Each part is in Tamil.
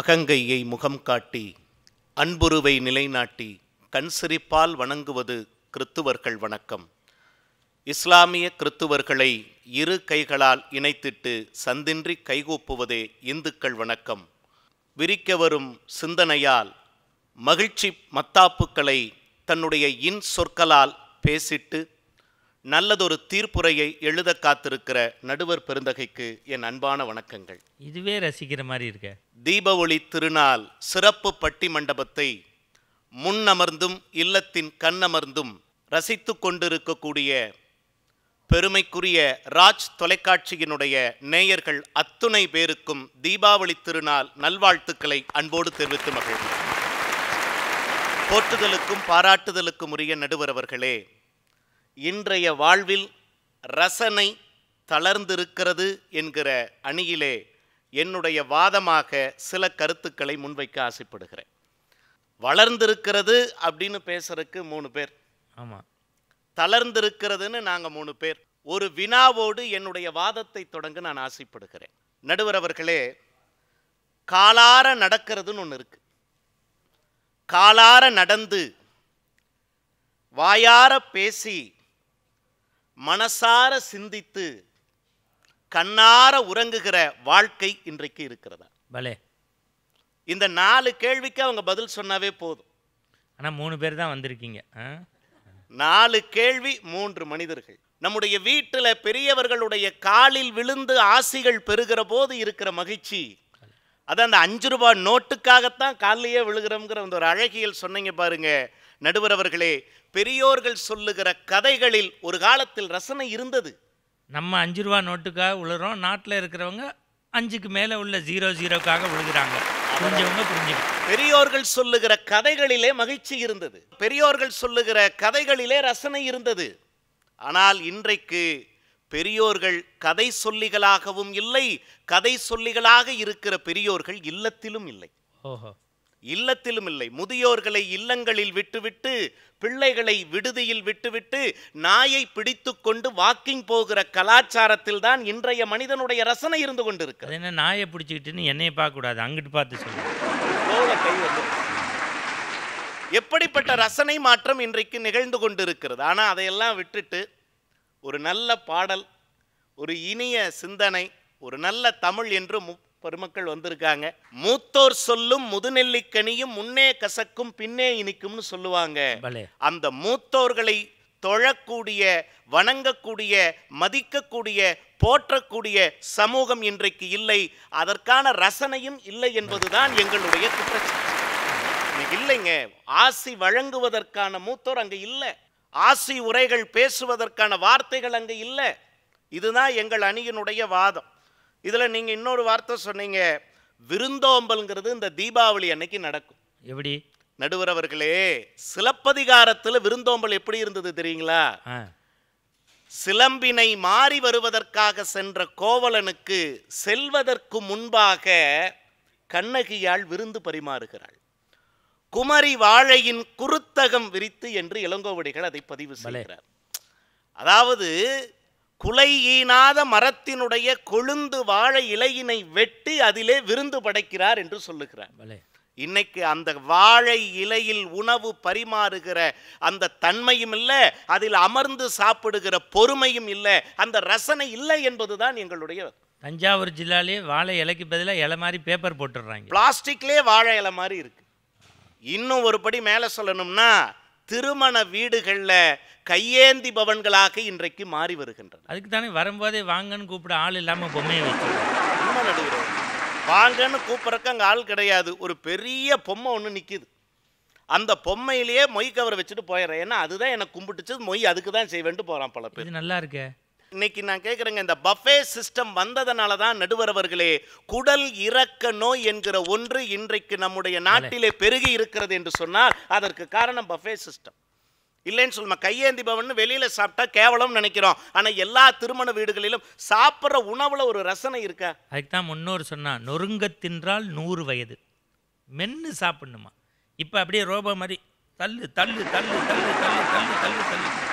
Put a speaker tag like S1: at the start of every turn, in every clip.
S1: அகங்கையை முகம் காட்டி அன்புருவை நிலைநாட்டி கண் சிரிப்பால் வணங்குவது கிறித்துவர்கள் வணக்கம் இஸ்லாமிய கிறித்துவர்களை இரு கைகளால் இணைத்திட்டு சந்தின்றி கைகூப்புவதே இந்துக்கள் வணக்கம் விரிக்க வரும் சிந்தனையால் மகிழ்ச்சி மத்தாப்புக்களை தன்னுடைய இன் சொற்களால் பேசிட்டு நல்லதொரு தீர்ப்புரையை எழுத காத்திருக்கிற நடுவர் பெருந்தகைக்கு என் அன்பான வணக்கங்கள்
S2: இதுவே ரசிக்கிற மாதிரி இருக்க
S1: தீப ஒளி திருநாள் சிறப்பு பட்டி மண்டபத்தை முன்னமர்ந்தும் இல்லத்தின் கண்ணமர்ந்தும் ரசித்து கொண்டிருக்கக்கூடிய பெருமைக்குரிய ராஜ் தொலைக்காட்சியினுடைய நேயர்கள் அத்துணை பேருக்கும் தீபாவளி திருநாள் நல்வாழ்த்துக்களை அன்போடு தெரிவித்து மகிழ்கிறேன் போற்றுதலுக்கும் பாராட்டுதலுக்கும் உரிய நடுவர் அவர்களே இன்றைய வாழ்வில் ரசனை தளர்ந்திருக்கிறது என்கிற அணியிலே என்னுடைய வாதமாக சில கருத்துக்களை முன்வைக்க ஆசைப்படுகிறேன் வளர்ந்திருக்கிறது அப்படின்னு பேசுறதுக்கு மூணு பேர் ஆமாம் தளர்ந்திருக்கிறதுன்னு நாங்கள் மூணு பேர் ஒரு வினாவோடு என்னுடைய வாதத்தை தொடங்க நான் ஆசைப்படுகிறேன் நடுவர் அவர்களே காலார நடக்கிறதுன்னு ஒன்று இருக்கு காலார நடந்து வாயார பேசி மனசார சிந்தித்து கண்ணார உறங்குகிற வாழ்க்கை இன்றைக்கு இருக்கிறதா பலே இந்த நாலு கேள்விக்கு அவங்க பதில் சொன்னாவே போதும்
S2: ஆனால் மூணு பேர் தான் வந்திருக்கீங்க
S1: நாலு கேள்வி மூன்று மனிதர்கள் நம்முடைய வீட்டில் பெரியவர்களுடைய காலில் விழுந்து ஆசிகள் பெறுகிற போது இருக்கிற மகிழ்ச்சி அது அந்த அஞ்சு ரூபாய் நோட்டுக்காகத்தான் காலையே விழுகிறோங்கிற அந்த ஒரு அழகியல் சொன்னீங்க பாருங்கள் நடுவரவர்களே பெரியோர்கள் சொல்லுகிற கதைகளில் ஒரு காலத்தில் ரசனை இருந்தது
S2: நம்ம அஞ்சு ரூபா நோட்டுக்காக உழுறோம் நாட்டில் இருக்கிறவங்க அஞ்சுக்கு மேலே உள்ள ஜீரோ ஜீரோக்காக விழுகிறாங்க புரிஞ்சவங்க
S1: பெரியோர்கள் சொல்லுகிற கதைகளிலே மகிழ்ச்சி இருந்தது பெரியோர்கள் சொல்லுகிற கதைகளிலே ரசனை இருந்தது ஆனால் இன்றைக்கு பெரியோர்கள் கதை சொல்லிகளாகவும் இல்லை கதை சொல்லிகளாக இருக்கிற பெரியோர்கள் இல்லத்திலும் இல்லை ஓஹோ இல்லத்திலும் இல்லை முதியோர்களை இல்லங்களில் விட்டுவிட்டு பிள்ளைகளை விடுதியில் விட்டுவிட்டு நாயை பிடித்து கொண்டு வாக்கிங் போகிற கலாச்சாரத்தில் தான் இன்றைய மனிதனுடைய ரசனை இருந்து கொண்டிருக்கு
S2: என்ன நாயை பிடிச்சிக்கிட்டுன்னு என்னையை பார்க்கக்கூடாது அங்கிட்டு பார்த்து
S1: சொல்லுங்க எப்படிப்பட்ட ரசனை மாற்றம் இன்றைக்கு நிகழ்ந்து கொண்டிருக்கிறது ஆனால் அதையெல்லாம் விட்டுட்டு ஒரு நல்ல பாடல் ஒரு இனிய சிந்தனை ஒரு நல்ல தமிழ் என்று பெருமக்கள் வந்திருக்காங்க மூத்தோர் சொல்லும் முதுநெல்லிக்கனியும் முன்னே கசக்கும் பின்னே இனிக்கும்னு சொல்லுவாங்க அந்த மூத்தோர்களை தொழக்கூடிய வணங்கக்கூடிய மதிக்கக்கூடிய போற்றக்கூடிய சமூகம் இன்றைக்கு இல்லை அதற்கான ரசனையும் இல்லை என்பதுதான் எங்களுடைய குற்றச்சாட்டு இல்லைங்க ஆசி வழங்குவதற்கான மூத்தோர் அங்கே இல்லை ஆசி உரைகள் பேசுவதற்கான வார்த்தைகள் அங்கே இல்லை இதுதான் எங்கள் அணியினுடைய வாதம் இதில் நீங்கள் இன்னொரு வார்த்தை சொன்னீங்க விருந்தோம்பல்ங்கிறது இந்த தீபாவளி அன்னைக்கு நடக்கும் எப்படி நடுவரவர்களே சிலப்பதிகாரத்தில் விருந்தோம்பல் எப்படி இருந்தது தெரியுங்களா சிலம்பினை மாறி வருவதற்காக சென்ற கோவலனுக்கு செல்வதற்கு முன்பாக கண்ணகியால் விருந்து பரிமாறுகிறாள் குமரி வாழையின் குருத்தகம் விரித்து என்று இளங்கோவடிகள் அதை பதிவு செய்கிறார் அதாவது குலை ஈனாத மரத்தினுடைய கொழுந்து வாழை இலையினை வெட்டி அதிலே விருந்து படைக்கிறார் என்று சொல்லுகிறார் இன்னைக்கு அந்த வாழை இலையில் உணவு பரிமாறுகிற அந்த தன்மையும் இல்லை அதில் அமர்ந்து சாப்பிடுகிற பொறுமையும் இல்லை அந்த ரசனை இல்லை என்பதுதான் எங்களுடைய
S2: தஞ்சாவூர் ஜில்லாலே வாழை இலைக்கு பதிலாக இலை மாதிரி பேப்பர் போட்டுடுறாங்க
S1: பிளாஸ்டிக்லேயே வாழை இலை மாதிரி இருக்கு இன்னும் ஒரு படி மேலே சொல்லணும்னா திருமண வீடுகளில் கையேந்தி பவன்களாக இன்றைக்கு மாறி வருகின்றன
S2: அதுக்கு தானே வரும்போதே வாங்கன்னு கூப்பிட
S1: ஆள் இல்லாமல் பொம்மையை வச்சு வாங்கன்னு கூப்பிட்றக்கு அங்கே ஆள் கிடையாது ஒரு பெரிய பொம்மை ஒன்று நிற்கிது அந்த பொம்மையிலேயே மொய் கவரை வச்சுட்டு போயிடுறேன் ஏன்னா அதுதான் எனக்கு கும்பிட்டுச்சு மொய் அதுக்கு தான் செய்வேன்ட்டு போகிறான் பல பேர் நல்லா இருக்கேன் இன்னைக்கு நான் கேட்குறேங்க இந்த பஃபே சிஸ்டம் வந்ததுனால தான் நடுவரவர்களே குடல் இறக்க நோய் என்கிற ஒன்று இன்றைக்கு நம்முடைய நாட்டிலே பெருகி இருக்கிறது என்று சொன்னால் அதற்கு காரணம் பஃபே சிஸ்டம் இல்லைன்னு சொல்லுமா கையேந்தி பவன் வெளியில் சாப்பிட்டா கேவலம் நினைக்கிறோம் ஆனால் எல்லா திருமண வீடுகளிலும் சாப்பிட்ற உணவில் ஒரு ரசனை இருக்கா
S2: அதுக்கு தான் முன்னோர் சொன்னா நொறுங்க தின்றால் நூறு வயது மென்னு சாப்பிடணுமா இப்போ அப்படியே ரோபோ மாதிரி தள்ளு தள்ளு தள்ளு தள்ளு தள்ளு தள்ளு
S1: தள்ளு தள்ளு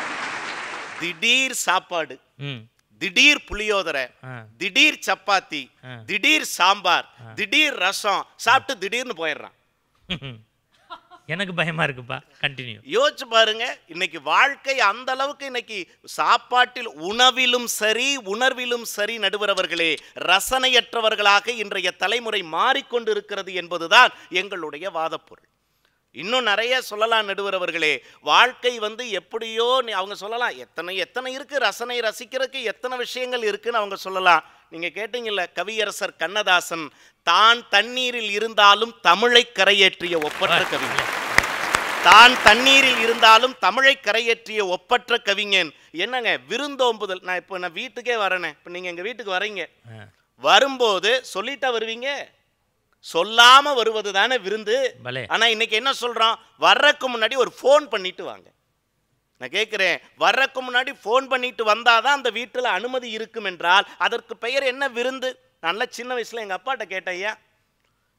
S1: திடீர் சாப்பாடு திடீர் புளியோதரை திடீர் சப்பாத்தி திடீர் சாம்பார் திடீர் ரசம் சாப்பிட்டு திடீர்னு போயிடுறான்
S2: எனக்கு பயமா இருக்குப்பா கண்டினியூ
S1: யோசிச்சு பாருங்க இன்னைக்கு வாழ்க்கை அந்த அளவுக்கு இன்னைக்கு சாப்பாட்டில் உணவிலும் சரி உணர்விலும் சரி நடுவரவர்களே ரசனையற்றவர்களாக இன்றைய தலைமுறை மாறிக்கொண்டிருக்கிறது என்பதுதான் எங்களுடைய வாதப்பொருள் இன்னும் நிறைய சொல்லலாம் நடுவரவர்களே வாழ்க்கை வந்து எப்படியோ நீ அவங்க சொல்லலாம் எத்தனை எத்தனை இருக்குது ரசனை ரசிக்கிறதுக்கு எத்தனை விஷயங்கள் இருக்குன்னு அவங்க சொல்லலாம் நீங்கள் கேட்டீங்கல்ல கவியரசர் கண்ணதாசன் தான் தண்ணீரில் இருந்தாலும் தமிழை கரையேற்றிய ஒப்பற்ற கவிஞர் தான் தண்ணீரில் இருந்தாலும் தமிழை கரையேற்றிய ஒப்பற்ற கவிஞன் என்னங்க விருந்தோம்புதல் நான் இப்போ நான் வீட்டுக்கே வரேனே இப்போ நீங்கள் எங்கள் வீட்டுக்கு வரீங்க வரும்போது சொல்லிட்டா வருவீங்க சொல்லாம வருவது தானே விருந்து ஆனா இன்னைக்கு என்ன சொல்றோம் வர்றதுக்கு முன்னாடி ஒரு ஃபோன் பண்ணிட்டு வாங்க நான் கேட்குறேன் வர்றதுக்கு முன்னாடி ஃபோன் பண்ணிட்டு வந்தாதான் அந்த வீட்டில் அனுமதி இருக்கும் என்றால் அதற்கு பெயர் என்ன விருந்து நல்லா சின்ன வயசில் எங்கள் அப்பாட்ட கேட்டேன் ஐயா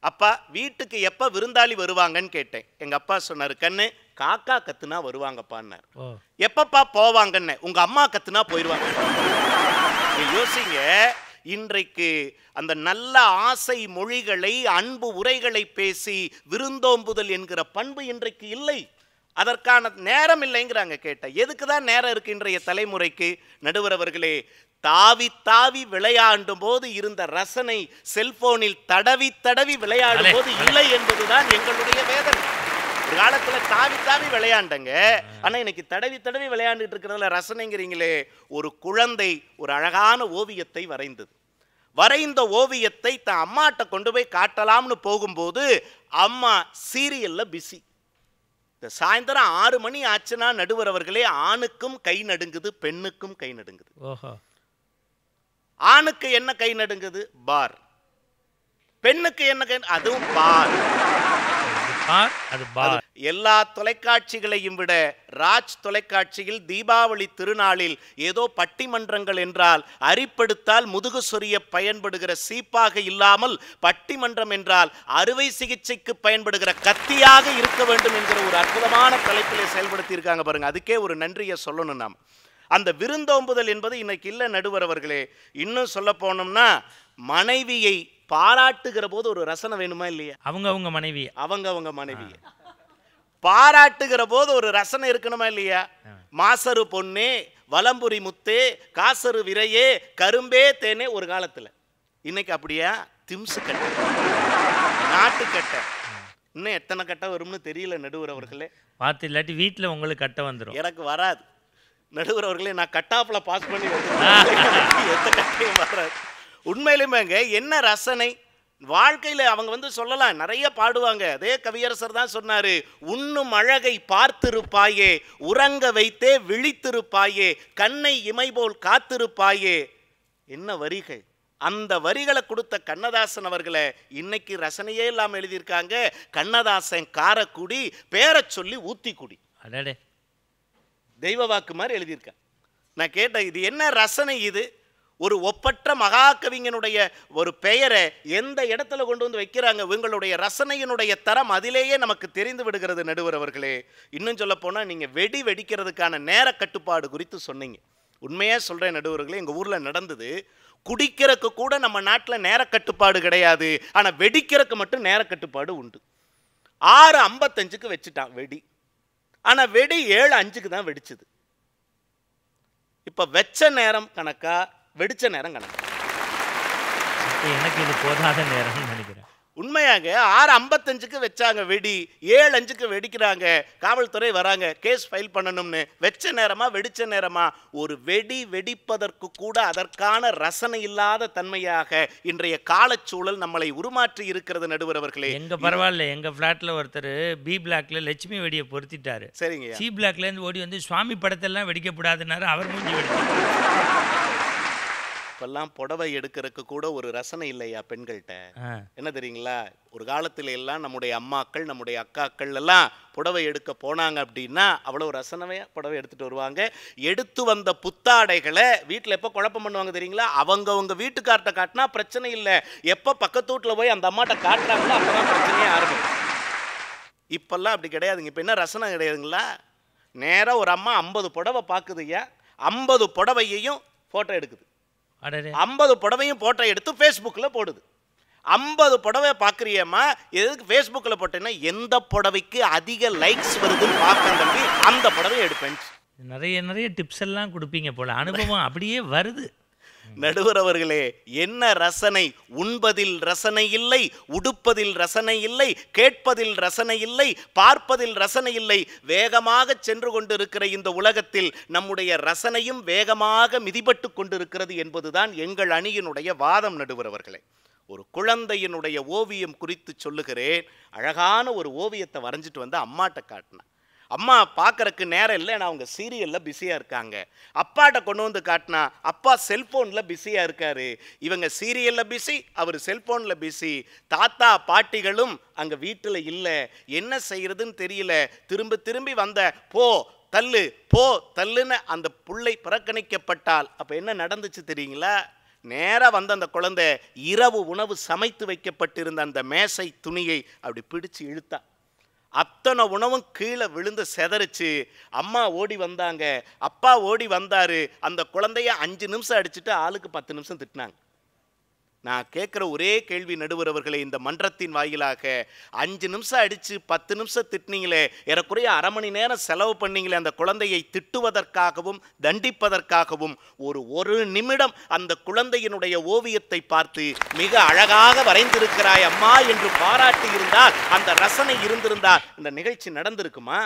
S1: அப்பா வீட்டுக்கு எப்போ விருந்தாளி வருவாங்கன்னு கேட்டேன் எங்கள் அப்பா சொன்னார் கண்ணு காக்கா கத்துனா வருவாங்கப்பான்னார் எப்பப்பா போவாங்கன்னு உங்கள் அம்மா கத்துனா போயிடுவாங்க யோசிங்க இன்றைக்கு அந்த நல்ல ஆசை மொழிகளை அன்பு உரைகளை பேசி விருந்தோம்புதல் என்கிற பண்பு இன்றைக்கு இல்லை அதற்கான நேரம் இல்லைங்கிறாங்க கேட்ட எதுக்கு தான் நேரம் இருக்கு இன்றைய தலைமுறைக்கு நடுவரவர்களே தாவி தாவி விளையாண்டும் போது இருந்த ரசனை செல்போனில் தடவி தடவி விளையாடும் போது இல்லை என்பதுதான் எங்களுடைய வேதனை ஒரு காலத்துல தாவி தாவி விளையாண்டங்க ஆனா இன்னைக்கு தடவி தடவி விளையாண்டுட்டு இருக்கிறதுல ரசனைங்கிறீங்களே ஒரு குழந்தை ஒரு அழகான ஓவியத்தை வரைந்தது வரைந்த ஓவியத்தை தன் அம்மாட்ட கொண்டு போய் காட்டலாம்னு போகும்போது அம்மா சீரியல்ல பிஸி இந்த சாயந்தரம் ஆறு மணி ஆச்சுன்னா நடுவர் அவர்களே ஆணுக்கும் கை நடுங்குது பெண்ணுக்கும் கை நடுங்குது ஆணுக்கு என்ன கை நடுங்குது பார் பெண்ணுக்கு என்ன கை அதுவும் பார் அது எல்லா தொலைக்காட்சிகளையும் விட ராஜ் தொலைக்காட்சியில் தீபாவளி திருநாளில் ஏதோ பட்டிமன்றங்கள் என்றால் அரிப்படுத்தால் முதுகு சொரிய பயன்படுகிற சீப்பாக இல்லாமல் பட்டிமன்றம் என்றால் அறுவை சிகிச்சைக்கு பயன்படுகிற கத்தியாக இருக்க வேண்டும் என்கிற ஒரு அற்புதமான தலைப்பிலே செயல்படுத்தியிருக்காங்க பாருங்க அதுக்கே ஒரு நன்றியை சொல்லணும் நாம் அந்த விருந்தோம்புதல் என்பது இன்னைக்கு இல்லை நடுவர் அவர்களே இன்னும் சொல்ல போனோம்னா மனைவியை பாராட்டுகிற போது ஒரு ரசனை வேணுமா இல்லையா அவங்க அவங்க மனைவி அவங்க அவங்க மனைவியை பாராட்டுகிற போது ஒரு ரசனை இருக்கணுமா இல்லையா மாசரு பொண்ணு வலம்புரி முத்து காசரு விரையே கரும்பே தேனே ஒரு காலத்தில் இன்னைக்கு அப்படியா திம்சு கட்டை நாட்டுக்கட்டை இன்னும் எத்தனை கட்டை வரும்னு தெரியல நடுவுறவர்களே
S2: பார்த்து இல்லாட்டி வீட்டில் உங்களுக்கு கட்டை வந்துடும் எனக்கு
S1: வராது நடுவுறவர்களே நான் கட்டாப்பில் பாஸ் பண்ணி எத்தனை கட்டையும் வராது உண்மையிலுமேங்க என்ன ரசனை வாழ்க்கையில் அவங்க வந்து சொல்லலாம் நிறைய பாடுவாங்க அதே கவியரசர் தான் சொன்னார் உண்ணும் அழகை பார்த்திருப்பாயே உறங்க வைத்தே விழித்திருப்பாயே கண்ணை இமை போல் காத்திருப்பாயே என்ன வரிகள் அந்த வரிகளை கொடுத்த கண்ணதாசன் அவர்களை இன்னைக்கு ரசனையே இல்லாமல் எழுதியிருக்காங்க கண்ணதாசன் காரக்குடி பேரை சொல்லி ஊத்திக்குடி தெய்வ வாக்கு மாதிரி எழுதியிருக்கேன் நான் கேட்டேன் இது என்ன ரசனை இது ஒரு ஒப்பற்ற மகாகவிஞனுடைய ஒரு பெயரை எந்த இடத்துல கொண்டு வந்து வைக்கிறாங்க இவங்களுடைய ரசனையினுடைய தரம் அதிலேயே நமக்கு தெரிந்து விடுகிறது நடுவர் அவர்களே இன்னும் சொல்ல போனால் நீங்கள் வெடி வெடிக்கிறதுக்கான நேர கட்டுப்பாடு குறித்து சொன்னீங்க உண்மையாக சொல்கிறேன் நடுவர்களே எங்கள் ஊரில் நடந்தது குடிக்கிறதுக்கு கூட நம்ம நாட்டில் நேர கட்டுப்பாடு கிடையாது ஆனால் வெடிக்கிறதுக்கு மட்டும் நேர கட்டுப்பாடு உண்டு ஆறு ஐம்பத்தஞ்சுக்கு வச்சுட்டான் வெடி ஆனால் வெடி ஏழு அஞ்சுக்கு தான் வெடிச்சது இப்போ வெச்ச நேரம் கணக்காக வெடிச்ச நேரம் கணக்கு
S2: எனக்கு இது போதாத நேரம் நினைக்கிறேன்
S1: ஆறு ஐம்பத்தஞ்சுக்கு வச்சாங்க வெடி ஏழு அஞ்சுக்கு வெடிக்கிறாங்க காவல்துறை வராங்க கேஸ் ஃபைல் பண்ணணும்னு வெச்ச நேரமா வெடிச்ச நேரமா ஒரு வெடி வெடிப்பதற்கு கூட அதற்கான ரசனை இல்லாத தன்மையாக இன்றைய காலச்சூழல் நம்மளை உருமாற்றி இருக்கிறது நடுவர் அவர்களே எங்க பரவாயில்ல
S2: எங்க பிளாட்ல ஒருத்தர் பி பிளாக்ல லட்சுமி வெடியை பொருத்திட்டாரு சரிங்க சி பிளாக்ல இருந்து ஓடி வந்து சுவாமி படத்தெல்லாம் வெடிக்கப்படாதுன்னாரு அவர் மூஞ்சி வெடி
S1: இப்பெல்லாம் புடவை எடுக்கிறதுக்கு கூட ஒரு ரசனை இல்லையா பெண்கள்கிட்ட என்ன தெரியுங்களா ஒரு காலத்துல எல்லாம் நம்முடைய அம்மாக்கள் நம்முடைய அக்காக்கள் எல்லாம் புடவை எடுக்க போனாங்க அப்படின்னா அவ்வளவு ரசனையாக புடவை எடுத்துட்டு வருவாங்க எடுத்து வந்த புத்தாடைகளை வீட்டில் எப்போ குழப்பம் பண்ணுவாங்க தெரியுங்களா அவங்கவுங்க வீட்டுக்கார்ட்ட காட்டினா பிரச்சனை இல்லை எப்போ பக்கத்து வீட்டில் போய் அந்த அம்மாட்ட காட்டுறாங்களோ அப்போ தான் பிரச்சனையே ஆரம்பிக்கும் இப்பெல்லாம் அப்படி கிடையாதுங்க இப்போ என்ன ரசனை கிடையாதுங்களா நேராக ஒரு அம்மா ஐம்பது புடவை பார்க்குதுய்யா ஐம்பது புடவையையும் ஃபோட்டோ எடுக்குது ஐம்பது புடவையும் போட்டோ எடுத்து ஃபேஸ்புக்கில் போடுது ஐம்பது புடவை பார்க்குறியம்மா எதுக்கு ஃபேஸ்புக்கில் போட்டேன்னா எந்த புடவைக்கு அதிக லைக்ஸ் வருதுன்னு பார்க்கணும் அந்த புடவை எடுப்பேன் நிறைய நிறைய டிப்ஸ் எல்லாம் கொடுப்பீங்க போல் அனுபவம் அப்படியே வருது நடுவர் அவர்களே என்ன ரசனை உண்பதில் ரசனை இல்லை உடுப்பதில் ரசனை இல்லை கேட்பதில் ரசனை இல்லை பார்ப்பதில் ரசனை இல்லை வேகமாக சென்று கொண்டிருக்கிற இந்த உலகத்தில் நம்முடைய ரசனையும் வேகமாக மிதிபட்டு கொண்டிருக்கிறது என்பதுதான் எங்கள் அணியினுடைய வாதம் நடுவர் அவர்களே ஒரு குழந்தையினுடைய ஓவியம் குறித்து சொல்லுகிறேன் அழகான ஒரு ஓவியத்தை வரைஞ்சிட்டு வந்து அம்மாட்ட காட்டினேன் அம்மா பார்க்குறக்கு நேரம் இல்லை நான் அவங்க சீரியலில் பிஸியாக இருக்காங்க அப்பாட்ட கொண்டு வந்து காட்டினா அப்பா செல்ஃபோனில் பிஸியாக இருக்கார் இவங்க சீரியலில் பிஸி அவர் செல்ஃபோனில் பிஸி தாத்தா பாட்டிகளும் அங்கே வீட்டில் இல்லை என்ன செய்கிறதுன்னு தெரியல திரும்ப திரும்பி வந்த போ தள்ளு போ தள்ளுன்னு அந்த புள்ளை புறக்கணிக்கப்பட்டால் அப்போ என்ன நடந்துச்சு தெரியுங்களா நேராக வந்த அந்த குழந்தை இரவு உணவு சமைத்து வைக்கப்பட்டிருந்த அந்த மேசை துணியை அப்படி பிடிச்சு இழுத்தான் அத்தனை உணவும் கீழே விழுந்து செதறிச்சு அம்மா ஓடி வந்தாங்க அப்பா ஓடி வந்தார் அந்த குழந்தைய அஞ்சு நிமிஷம் அடிச்சுட்டு ஆளுக்கு பத்து நிமிஷம் திட்டினாங்க நான் கேட்குற ஒரே கேள்வி நடுவர் அவர்களை இந்த மன்றத்தின் வாயிலாக அஞ்சு நிமிஷம் அடித்து பத்து நிமிஷம் திட்டினீங்களே ஏறக்குறைய அரை மணி நேரம் செலவு பண்ணீங்களே அந்த குழந்தையை திட்டுவதற்காகவும் தண்டிப்பதற்காகவும் ஒரு ஒரு நிமிடம் அந்த குழந்தையினுடைய ஓவியத்தை பார்த்து மிக அழகாக வரைந்திருக்கிறாய் அம்மா என்று பாராட்டி இருந்தால் அந்த ரசனை இருந்திருந்தால் இந்த நிகழ்ச்சி நடந்திருக்குமா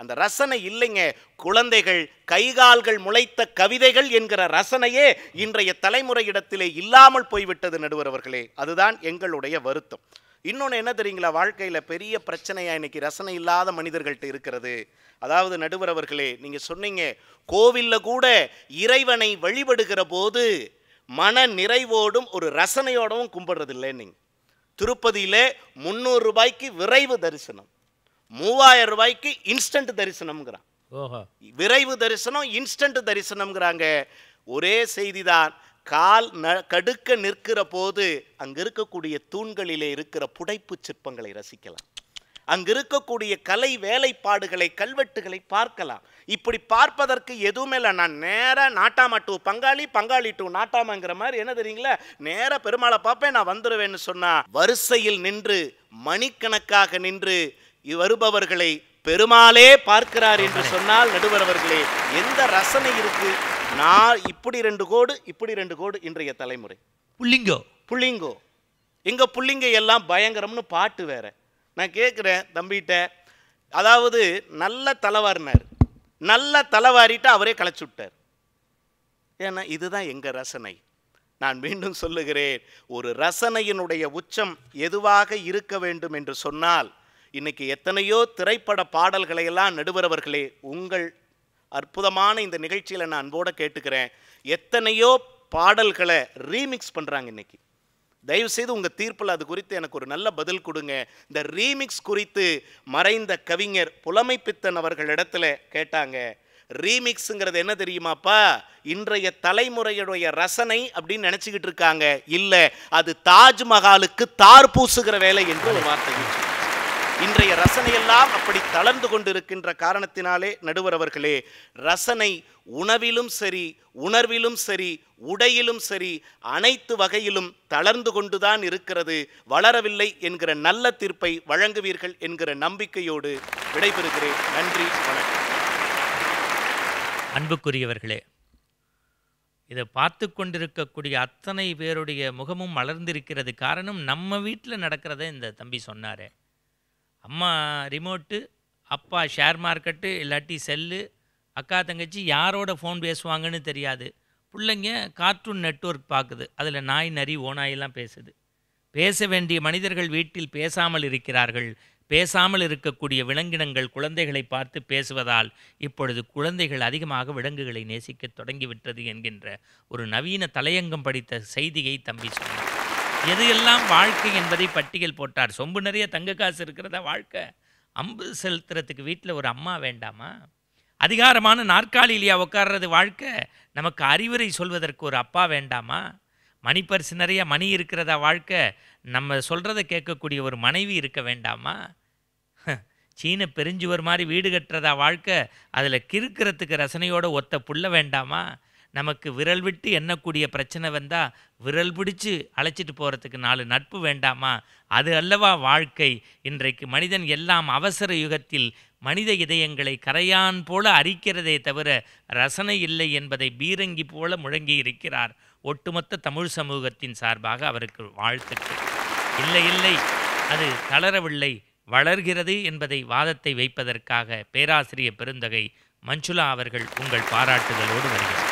S1: அந்த ரசனை இல்லைங்க குழந்தைகள் கைகால்கள் முளைத்த கவிதைகள் என்கிற ரசனையே இன்றைய தலைமுறையிடத்திலே இல்லாமல் போய்விட்டது நடுவர் அவர்களே அதுதான் எங்களுடைய வருத்தம் இன்னொன்று என்ன தெரியுங்களா வாழ்க்கையில் பெரிய பிரச்சனையாக இன்றைக்கி ரசனை இல்லாத மனிதர்கள்ட்ட இருக்கிறது அதாவது நடுவர் அவர்களே நீங்கள் சொன்னீங்க கோவிலில் கூட இறைவனை வழிபடுகிற போது மன நிறைவோடும் ஒரு ரசனையோடவும் இல்லை நீங்கள் திருப்பதியில் முந்நூறு ரூபாய்க்கு விரைவு தரிசனம் மூவாயிரம் ரூபாய்க்கு இன்ஸ்டன்ட் தரிசனம்ங்கிறான் விரைவு தரிசனம் இன்ஸ்டன்ட் தரிசனம்ங்கிறாங்க ஒரே செய்திதான் கால் ந கடுக்க நிற்கிற போது அங்கே இருக்கக்கூடிய தூண்களிலே இருக்கிற புடைப்பு சிற்பங்களை ரசிக்கலாம் அங்கு இருக்கக்கூடிய கலை வேலைப்பாடுகளை கல்வெட்டுகளை பார்க்கலாம் இப்படி பார்ப்பதற்கு எதுவுமே இல்லை நான் நேராக நாட்டாமா டூ பங்காளி பங்காளி டூ நாட்டாமாங்கிற மாதிரி என்ன தெரியுங்களா நேராக பெருமாளை பார்ப்பேன் நான் வந்துடுவேன்னு சொன்னால் வரிசையில் நின்று மணிக்கணக்காக நின்று வருபவர்களை பெருமாளே பார்க்கிறார் என்று சொன்னால் நடுவர் அவர்களே எந்த ரசனை இருக்கு நான் இப்படி ரெண்டு கோடு இப்படி ரெண்டு கோடு இன்றைய தலைமுறை புள்ளிங்கோ புள்ளிங்கோ எங்க புள்ளிங்க எல்லாம் பயங்கரம்னு பாட்டு வேற நான் கேட்குறேன் தம்பிகிட்ட அதாவது நல்ல தலைவாரினார் நல்ல தலைவாரிட்டு அவரே களைச்சு விட்டார் ஏன்னா இதுதான் எங்கள் ரசனை நான் மீண்டும் சொல்லுகிறேன் ஒரு ரசனையினுடைய உச்சம் எதுவாக இருக்க வேண்டும் என்று சொன்னால் இன்றைக்கி எத்தனையோ திரைப்பட பாடல்களையெல்லாம் நடுவரவர்களே உங்கள் அற்புதமான இந்த நிகழ்ச்சியில் நான் அன்போடு கேட்டுக்கிறேன் எத்தனையோ பாடல்களை ரீமிக்ஸ் பண்ணுறாங்க இன்றைக்கி தயவுசெய்து உங்கள் தீர்ப்பில் அது குறித்து எனக்கு ஒரு நல்ல பதில் கொடுங்க இந்த ரீமிக்ஸ் குறித்து மறைந்த கவிஞர் புலமைப்பித்தன் அவர்களிடத்தில் கேட்டாங்க ரீமிக்ஸுங்கிறது என்ன தெரியுமாப்பா இன்றைய தலைமுறையுடைய ரசனை அப்படின்னு நினச்சிக்கிட்டு இருக்காங்க இல்லை அது தாஜ்மஹாலுக்கு தார் பூசுகிற வேலை என்று ஒரு வார்த்தை இன்றைய ரசனையெல்லாம் அப்படி தளர்ந்து கொண்டிருக்கின்ற காரணத்தினாலே நடுவர் அவர்களே ரசனை உணவிலும் சரி உணர்விலும் சரி உடையிலும் சரி அனைத்து வகையிலும் தளர்ந்து கொண்டுதான் இருக்கிறது வளரவில்லை என்கிற நல்ல தீர்ப்பை வழங்குவீர்கள் என்கிற நம்பிக்கையோடு விடைபெறுகிறேன் நன்றி வணக்கம்
S2: அன்புக்குரியவர்களே இதை பார்த்து கொண்டிருக்கக்கூடிய அத்தனை பேருடைய முகமும் மலர்ந்திருக்கிறது காரணம் நம்ம வீட்டில் நடக்கிறத இந்த தம்பி சொன்னார் அம்மா ரிமோட்டு அப்பா ஷேர் மார்க்கெட்டு இல்லாட்டி செல்லு அக்கா தங்கச்சி யாரோட ஃபோன் பேசுவாங்கன்னு தெரியாது பிள்ளைங்க கார்ட்டூன் நெட்ஒர்க் பார்க்குது அதில் நாய் நரி ஓனாயெல்லாம் பேசுது பேச வேண்டிய மனிதர்கள் வீட்டில் பேசாமல் இருக்கிறார்கள் பேசாமல் இருக்கக்கூடிய விலங்கினங்கள் குழந்தைகளை பார்த்து பேசுவதால் இப்பொழுது குழந்தைகள் அதிகமாக விலங்குகளை நேசிக்க தொடங்கிவிட்டது என்கின்ற ஒரு நவீன தலையங்கம் படித்த செய்தியை தம்பி சொன்னார் எது எல்லாம் வாழ்க்கை என்பதை பட்டியல் போட்டார் சொம்பு நிறைய தங்க காசு இருக்கிறதா வாழ்க்கை அம்பு செலுத்துறதுக்கு வீட்டில் ஒரு அம்மா வேண்டாமா அதிகாரமான நாற்காலியிலேயா உட்கார்றது வாழ்க்கை நமக்கு அறிவுரை சொல்வதற்கு ஒரு அப்பா வேண்டாமா மணி பரிசு நிறைய மணி இருக்கிறதா வாழ்க்கை நம்ம சொல்கிறத கேட்கக்கூடிய ஒரு மனைவி இருக்க வேண்டாமா சீன பெருஞ்சுவர் மாதிரி வீடு கட்டுறதா வாழ்க்கை அதில் கிறுக்கிறதுக்கு ரசனையோடு ஒத்த புள்ள வேண்டாமா நமக்கு விரல் விட்டு எண்ணக்கூடிய பிரச்சனை வந்தால் விரல் பிடிச்சு அழைச்சிட்டு போகிறதுக்கு நாலு நட்பு வேண்டாமா அது அல்லவா வாழ்க்கை இன்றைக்கு மனிதன் எல்லாம் அவசர யுகத்தில் மனித இதயங்களை கரையான் போல அரிக்கிறதே தவிர ரசனை இல்லை என்பதை பீரங்கி போல முழங்கி இருக்கிறார் ஒட்டுமொத்த தமிழ் சமூகத்தின் சார்பாக அவருக்கு வாழ்த்துக்கள் இல்லை இல்லை அது தளரவில்லை வளர்கிறது என்பதை வாதத்தை வைப்பதற்காக பேராசிரியர் பெருந்தகை மஞ்சுளா அவர்கள் உங்கள் பாராட்டுதலோடு வருகிறார்